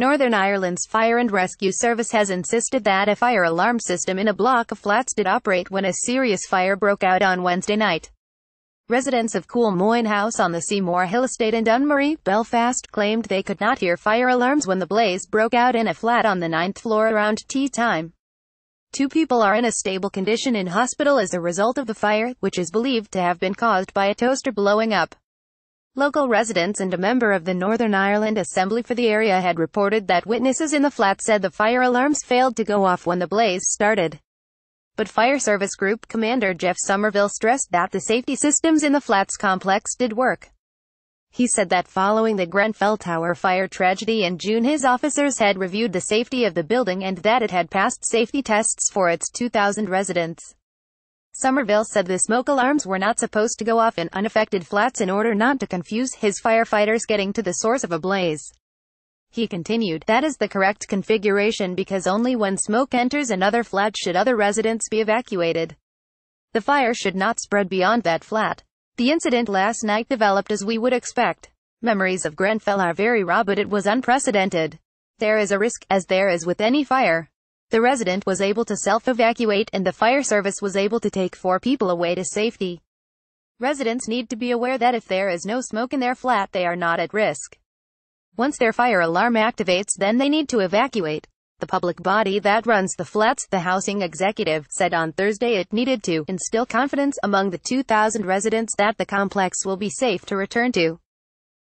Northern Ireland's Fire and Rescue Service has insisted that a fire alarm system in a block of flats did operate when a serious fire broke out on Wednesday night. Residents of Cool Moyne House on the Seymour Hill Estate in Dunmurry, Belfast, claimed they could not hear fire alarms when the blaze broke out in a flat on the ninth floor around tea time. Two people are in a stable condition in hospital as a result of the fire, which is believed to have been caused by a toaster blowing up. Local residents and a member of the Northern Ireland Assembly for the area had reported that witnesses in the flat said the fire alarms failed to go off when the blaze started. But Fire Service Group Commander Jeff Somerville stressed that the safety systems in the flats complex did work. He said that following the Grenfell Tower fire tragedy in June his officers had reviewed the safety of the building and that it had passed safety tests for its 2,000 residents. Somerville said the smoke alarms were not supposed to go off in unaffected flats in order not to confuse his firefighters getting to the source of a blaze. He continued, that is the correct configuration because only when smoke enters another flat should other residents be evacuated. The fire should not spread beyond that flat. The incident last night developed as we would expect. Memories of Grenfell are very raw but it was unprecedented. There is a risk, as there is with any fire. The resident was able to self-evacuate and the fire service was able to take four people away to safety. Residents need to be aware that if there is no smoke in their flat they are not at risk. Once their fire alarm activates then they need to evacuate. The public body that runs the flats, the housing executive, said on Thursday it needed to instill confidence among the 2,000 residents that the complex will be safe to return to.